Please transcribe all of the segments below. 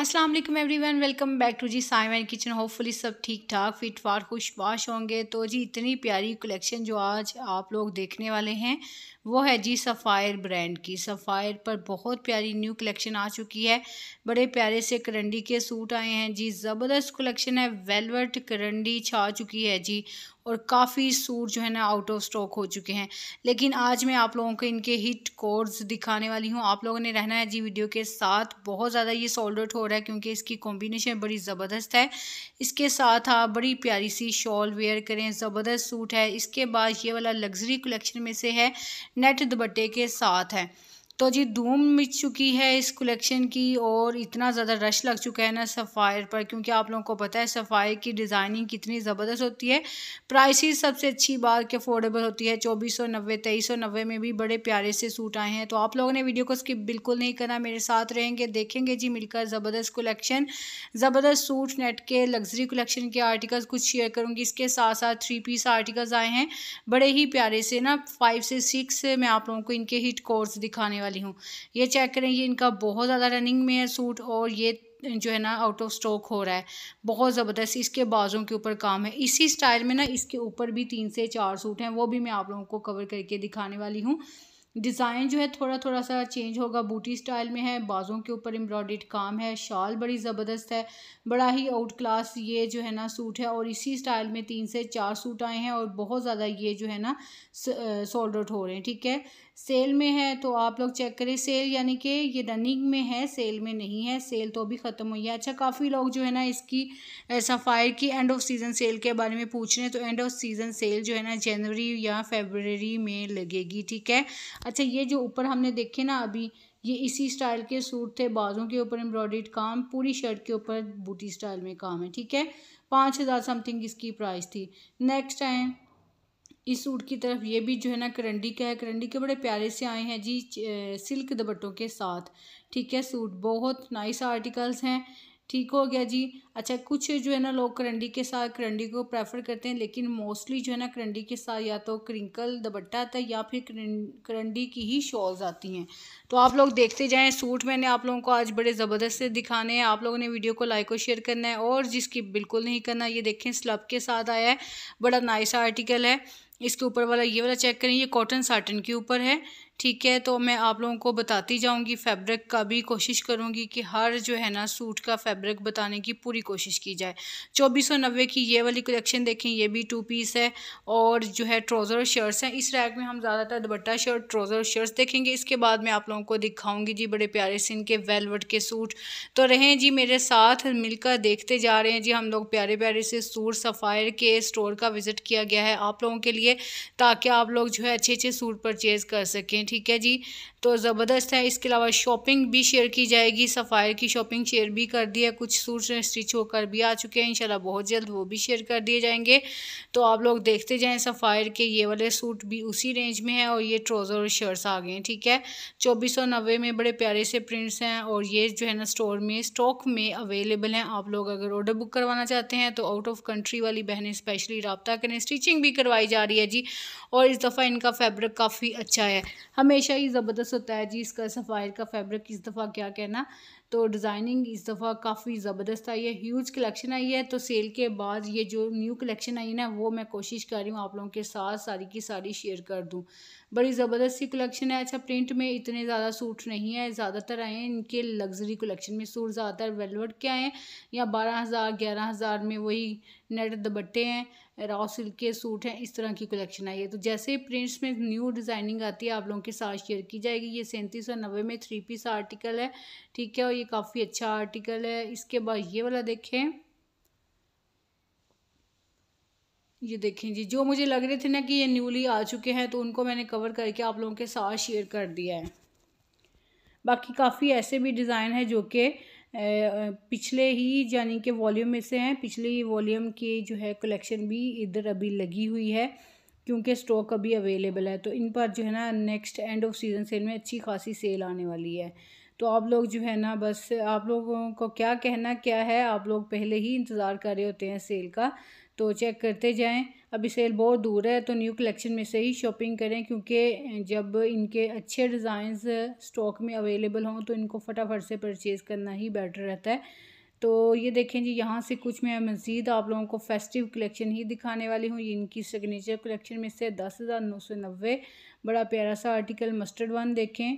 अस्सलाम वालेकुम everyone welcome back to G and kitchen hopefully सब ठीक ठाक फिट फार खुशबाश होंगे तो जी इतनी प्यारी कलेक्शन जो आज आप लोग देखने वाले हैं वो है जी सफ़ायर ब्रांड की सफ़ायर पर बहुत प्यारी न्यू कलेक्शन आ चुकी है बड़े प्यारे से करंडी के सूट आए हैं जी ज़बरदस्त कलेक्शन है वेलवेट करंडी छा चुकी है जी और काफ़ी सूट जो है ना आउट ऑफ स्टॉक हो चुके हैं लेकिन आज मैं आप लोगों को इनके हिट कोड्स दिखाने वाली हूँ आप लोगों ने रहना है जी वीडियो के साथ बहुत ज़्यादा ये सोल्ड आउट हो रहा है क्योंकि इसकी कॉम्बिनेशन बड़ी ज़बरदस्त है इसके साथ आप बड़ी प्यारी सी शॉल वेयर करें ज़बरदस्त सूट है इसके बाद ये वाला लग्जरी कलेक्शन में से है नेट दुपट्टे के साथ है तो जी धूम मिच चुकी है इस कलेक्शन की और इतना ज़्यादा रश लग चुका है ना सफ़ायर पर क्योंकि आप लोगों को पता है सफ़ायर की डिज़ाइनिंग कितनी ज़बरदस्त होती है प्राइस सबसे अच्छी बात कि अफोर्डेबल होती है चौबीस सौ नब्बे तेईस सौ नब्बे में भी बड़े प्यारे से सूट आए हैं तो आप लोगों ने वीडियो को स्किप बिल्कुल नहीं करना मेरे साथ रहेंगे देखेंगे जी मिलकर ज़बरदस्त कलेक्शन ज़बरदस्त सूट नेट के लग्जरी कलेक्शन के आर्टिकल्स कुछ शेयर करूँगी इसके साथ साथ थ्री पीस आर्टिकल्स आए हैं बड़े ही प्यारे से ना फाइव से सिक्स मैं आप लोगों को इनके हिट कोर्स दिखाने वाले वाली हूँ ये चेक करें ये इनका बहुत ज़्यादा रनिंग में है सूट और ये जो है ना आउट ऑफ स्टॉक हो रहा है बहुत ज़बरदस्त इसके बाजों के ऊपर काम है इसी स्टाइल में ना इसके ऊपर भी तीन से चार सूट हैं वो भी मैं आप लोगों को कवर करके दिखाने वाली हूँ डिज़ाइन जो है थोड़ा थोड़ा सा चेंज होगा बूटी स्टाइल में है बाजों के ऊपर एम्ब्रॉयड काम है शॉल बड़ी ज़बरदस्त है बड़ा ही आउट क्लास ये जो है ना सूट है और इसी स्टाइल में तीन से चार सूट आए हैं और बहुत ज़्यादा ये जो है ना सोल्ड आउट हो रहे हैं ठीक है सेल में है तो आप लोग चेक करें सेल यानी कि ये रनिंग में है सेल में नहीं है सेल तो अभी ख़त्म हुई है अच्छा काफ़ी लोग जो है ना इसकी सफ़ायर की एंड ऑफ सीज़न सेल के बारे में पूछ रहे हैं तो एंड ऑफ सीज़न सेल जो है ना जनवरी या फेबररी में लगेगी ठीक है अच्छा ये जो ऊपर हमने देखे ना अभी ये इसी स्टाइल के सूट थे बाजों के ऊपर एम्ब्रॉयड काम पूरी शर्ट के ऊपर बूटी स्टाइल में काम है ठीक है पाँच हज़ार समथिंग इसकी प्राइस थी नेक्स्ट टाइम इस सूट की तरफ ये भी जो है ना करंडी का है करंडी के बड़े प्यारे से आए हैं जी सिल्क दुपट्टों के साथ ठीक है सूट बहुत नाइस आर्टिकल्स हैं ठीक हो गया जी अच्छा कुछ जो है ना लोग करंडी के साथ करंडी को प्रेफर करते हैं लेकिन मोस्टली जो है ना करंडी के साथ या तो क्रिंकल दुपट्टा आता है या फिर करंडी की ही शॉल्स आती हैं तो आप लोग देखते जाएं सूट मैंने आप लोगों को आज बड़े ज़बरदस्त से दिखाने हैं आप लोगों ने वीडियो को लाइक और शेयर करना है और जिसकी बिल्कुल नहीं करना ये देखें स्लब के साथ आया है बड़ा नाइस आर्टिकल है इसके ऊपर वाला ये वाला चेक करें ये कॉटन साटन के ऊपर है ठीक है तो मैं आप लोगों को बताती जाऊंगी फैब्रिक का भी कोशिश करूंगी कि हर जो है ना सूट का फैब्रिक बताने की पूरी कोशिश की जाए चौबीस सौ नब्बे की ये वाली कलेक्शन देखें ये भी टू पीस है और जो है ट्रोज़र शर्ट्स हैं इस रैक में हम ज़्यादातर दुपट्टा शर्ट ट्रोज़र शर्ट्स देखेंगे इसके बाद मैं आप लोगों को दिखाऊँगी जी बड़े प्यारे सिंह के वेलवट के सूट तो रहें जी मेरे साथ मिलकर देखते जा रहे हैं जी हम लोग प्यारे प्यारे से सूट सफ़ायर के स्टोर का विज़िट किया गया है आप लोगों के लिए ताकि आप लोग जो है अच्छे अच्छे सूट परचेज़ कर सकें ठीक है जी तो ज़बरदस्त है इसके अलावा शॉपिंग भी शेयर की जाएगी सफ़ायर की शॉपिंग शेयर भी कर दी है कुछ सूट स्टिच होकर भी आ चुके हैं इंशाल्लाह बहुत जल्द वो भी शेयर कर दिए जाएंगे तो आप लोग देखते जाएँ सफ़ायर के ये वाले सूट भी उसी रेंज में है और ये ट्रोज़र और शर्ट्स आ गए हैं ठीक है चौबीस सौ नब्बे में बड़े प्यारे से प्रिंट्स हैं और ये जो है ना स्टोर में स्टॉक में अवेलेबल हैं आप लोग अगर ऑर्डर बुक करवाना चाहते हैं तो आउट ऑफ कंट्री वाली बहनें स्पेशली रबता करें स्टिचिंग भी करवाई जा रही है जी और इस दफ़ा इनका फैब्रिक काफ़ी अच्छा है हमेशा ही ज़बरदस्त होता है जी इसका सफ़ायर का फैब्रिक इस दफ़ा क्या कहना तो डिज़ाइनिंग इस दफ़ा काफ़ी ज़बरदस्त आई है ह्यूज कलेक्शन आई है तो सेल के बाद ये जो न्यू कलेक्शन आई है ना वो मैं कोशिश कर रही हूँ आप लोगों के साथ सारी की सारी शेयर कर दूँ बड़ी ज़बरदस्त सी कलेक्शन है अच्छा प्रिंट में इतने ज़्यादा सूट नहीं है ज़्यादातर आए हैं इनके लग्जरी कलेक्शन में सूट ज़्यादातर वेलवेट के आए हैं या बारह हज़ार ग्यारह हज़ार में वही नेट दबट्टे हैं रॉ सिल्क के सूट हैं इस तरह की कलेक्शन आई है तो जैसे प्रिंट्स में न्यू डिज़ाइनिंग आती है आप लोगों के साथ शेयर की जाएगी ये सैंतीस सौ नब्बे में थ्री पीस आर्टिकल है ठीक है और ये काफ़ी अच्छा आर्टिकल है इसके बाद ये वाला देखें ये देखें जी जो मुझे लग रहे थे ना कि ये न्यूली आ चुके हैं तो उनको मैंने कवर करके आप लोगों के साथ शेयर कर दिया है बाकी काफ़ी ऐसे भी डिज़ाइन है जो कि पिछले ही यानी कि वॉल्यूम में से हैं पिछले ही वॉल्यूम की जो है कलेक्शन भी इधर अभी लगी हुई है क्योंकि स्टॉक अभी अवेलेबल है तो इन पर जो है ना next end of season sale में अच्छी खासी सेल आने वाली है तो आप लोग जो है ना बस आप लोगों को क्या कहना क्या है आप लोग पहले ही इंतज़ार कर रहे होते हैं सेल का तो चेक करते जाएं अभी सेल बहुत दूर है तो न्यू कलेक्शन में से ही शॉपिंग करें क्योंकि जब इनके अच्छे डिज़ाइंस स्टॉक में अवेलेबल हों तो इनको फटाफट से परचेज़ करना ही बेटर रहता है तो ये देखें जी यहाँ से कुछ मैं मज़ीद आप लोगों को फेस्टिव कलेक्शन ही दिखाने वाली हूँ ये इनकी सिग्नेचर कलेक्शन में से दस हज़ार नौ सौ नब्बे बड़ा प्यारा सा आर्टिकल मस्टर्ड वन देखें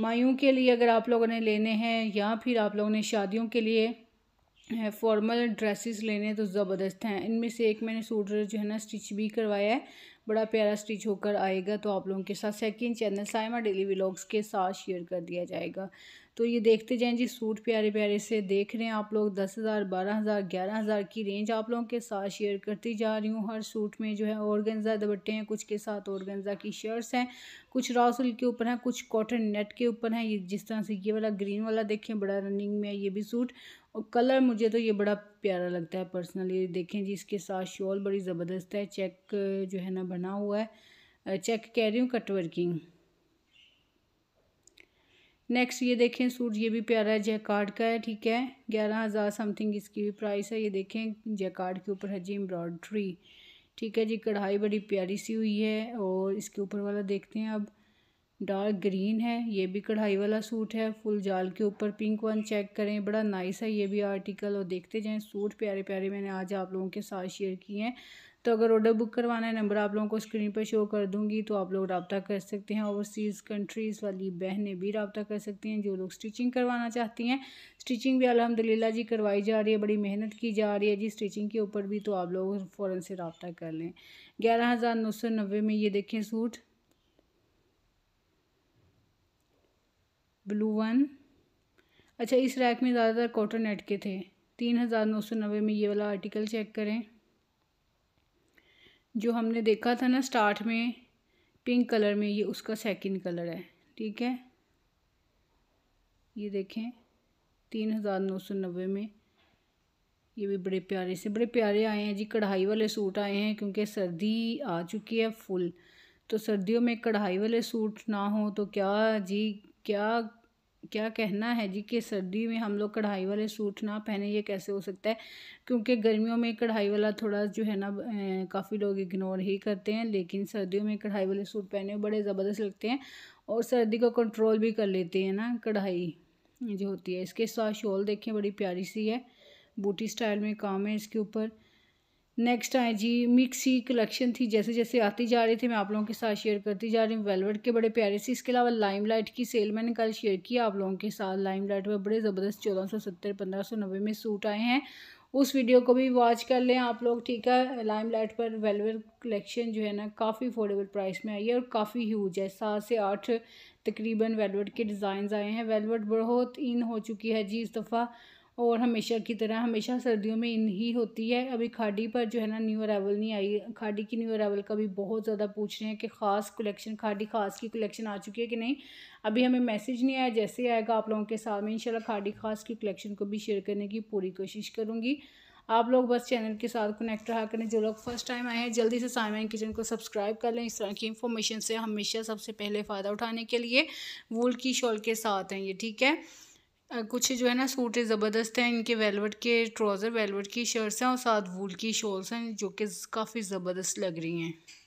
माइयों के लिए अगर आप लोगों ने लेने हैं या फिर आप लोगों ने शादियों के लिए फॉर्मल ड्रेसेस लेने तो ज़बरदस्त हैं इनमें से एक मैंने सूट जो है ना स्टिच भी करवाया है बड़ा प्यारा स्टिच होकर आएगा तो आप लोगों के साथ second channel Saima daily vlogs के साथ शेयर कर दिया जाएगा तो ये देखते जाएं जी सूट प्यारे प्यारे से देख रहे हैं आप लोग दस हज़ार बारह हज़ार ग्यारह हज़ार की रेंज आप लोगों के साथ शेयर करती जा रही हूँ हर सूट में जो है औरगेंजा दबट्टे हैं कुछ के साथ औरगेंजा की शर्ट्स हैं कुछ रासुल के ऊपर हैं कुछ कॉटन नेट के ऊपर हैं ये जिस तरह से ये वाला ग्रीन वाला देखें बड़ा रनिंग में है ये भी सूट और कलर मुझे तो ये बड़ा प्यारा लगता है पर्सनली देखें जी इसके साथ शॉल बड़ी ज़बरदस्त है चेक जो है ना बना हुआ है चेक कह रही हूँ कट वर्किंग नेक्स्ट ये देखें सूट ये भी प्यारा है जैकार्ड का है ठीक है ग्यारह हज़ार समथिंग इसकी भी प्राइस है ये देखें जैकार्ड के ऊपर है जी एम्ब्रॉयड्री ठीक है जी कढ़ाई बड़ी प्यारी सी हुई है और इसके ऊपर वाला देखते हैं अब डार्क ग्रीन है ये भी कढ़ाई वाला सूट है फुल जाल के ऊपर पिंक वन चेक करें बड़ा नाइस है ये भी आर्टिकल और देखते जाएं सूट प्यारे प्यारे मैंने आज आप लोगों के साथ शेयर किए हैं तो अगर ऑर्डर बुक करवाना है नंबर आप लोगों को स्क्रीन पर शो कर दूंगी तो आप लोग रबता कर सकते हैं ओवरसीज़ कंट्रीज़ वाली बहनें भी रबता कर सकती हैं जो लोग स्टिचिंग करवाना चाहती हैं स्टिचिंग भी अलहमदिल्ला जी करवाई जा रही है बड़ी मेहनत की जा रही है जी स्टिचिंग के ऊपर भी तो आप लोग फ़ौरन से रबता कर लें ग्यारह हज़ार नौ सौ नब्बे में ये देखें सूट ब्लू वन अच्छा इस रैक में ज़्यादातर कॉटन नेट के थे तीन हज़ार नौ सौ नब्बे में ये वाला आर्टिकल चेक करें जो हमने देखा था ना स्टार्ट में पिंक कलर में ये उसका सेकंड कलर है ठीक है ये देखें तीन हज़ार नौ सौ नब्बे में ये भी बड़े प्यारे से बड़े प्यारे आए हैं जी कढ़ाई वाले सूट आए हैं क्योंकि सर्दी आ चुकी है फुल तो सर्दियों में कढ़ाई वाले सूट ना हो तो क्या जी क्या क्या कहना है जी कि सर्दी में हम लोग कढ़ाई वाले सूट ना पहने ये कैसे हो सकता है क्योंकि गर्मियों में कढ़ाई वाला थोड़ा जो है ना काफ़ी लोग इग्नोर ही करते हैं लेकिन सर्दियों में कढ़ाई वाले सूट पहने बड़े ज़बरदस्त लगते हैं और सर्दी को कंट्रोल भी कर लेते हैं ना कढ़ाई जो होती है इसके साथ शॉल देखें बड़ी प्यारी सी है बूटी स्टाइल में काम है इसके ऊपर नेक्स्ट आए जी मिक्स कलेक्शन थी जैसे जैसे आती जा रही थी मैं आप लोगों के साथ शेयर करती जा रही हूँ वेलवेट के बड़े प्यारे से इसके अलावा लाइम लाइट की सेल मैंने कल शेयर किया आप लोगों के साथ लाइम लाइट में बड़े ज़बरदस्त चौदह सौ सत्तर पंद्रह सौ नब्बे में सूट आए हैं उस वीडियो को भी वॉच कर लें आप लोग ठीक है लाइम लाइट पर वेलवेट कलेक्शन जो है ना काफ़ी अफोर्डेबल प्राइस में आई है और काफ़ी ह्यूज है सात से आठ तकरीबन वेलवेट के डिज़ाइन आए हैं वेलवेट बहुत इन हो चुकी है जी इस दफ़ा और हमेशा की तरह हमेशा सर्दियों में इन ही होती है अभी खाड़ी पर जो है ना न्यू अरावल नहीं आई खाड़ी की न्यू अरावल का भी बहुत ज़्यादा पूछ रहे हैं कि ख़ास कलेक्शन खाड़ी ख़ास की कलेक्शन आ चुकी है कि नहीं अभी हमें मैसेज नहीं आया जैसे ही आएगा आप लोगों के साथ में इंशाल्लाह खाड़ी ख़ास की कलेक्शन को भी शेयर करने की पूरी कोशिश करूँगी आप लोग बस चैनल के साथ कनेक्ट रहा करें जो लोग फर्स्ट टाइम आए हैं जल्दी से साइमन किचन को सब्सक्राइब कर लें इस तरह की इन्फॉर्मेशन से हमेशा सबसे पहले फ़ायदा उठाने के लिए वूल की शॉल के साथ हैं ये ठीक है कुछ जो है ना सूट ज़बरदस्त हैं इनके वेलवेट के ट्राउज़र वेलवेट की शर्ट्स हैं और साथ वूल की शॉल्स हैं जो कि काफ़ी ज़बरदस्त लग रही हैं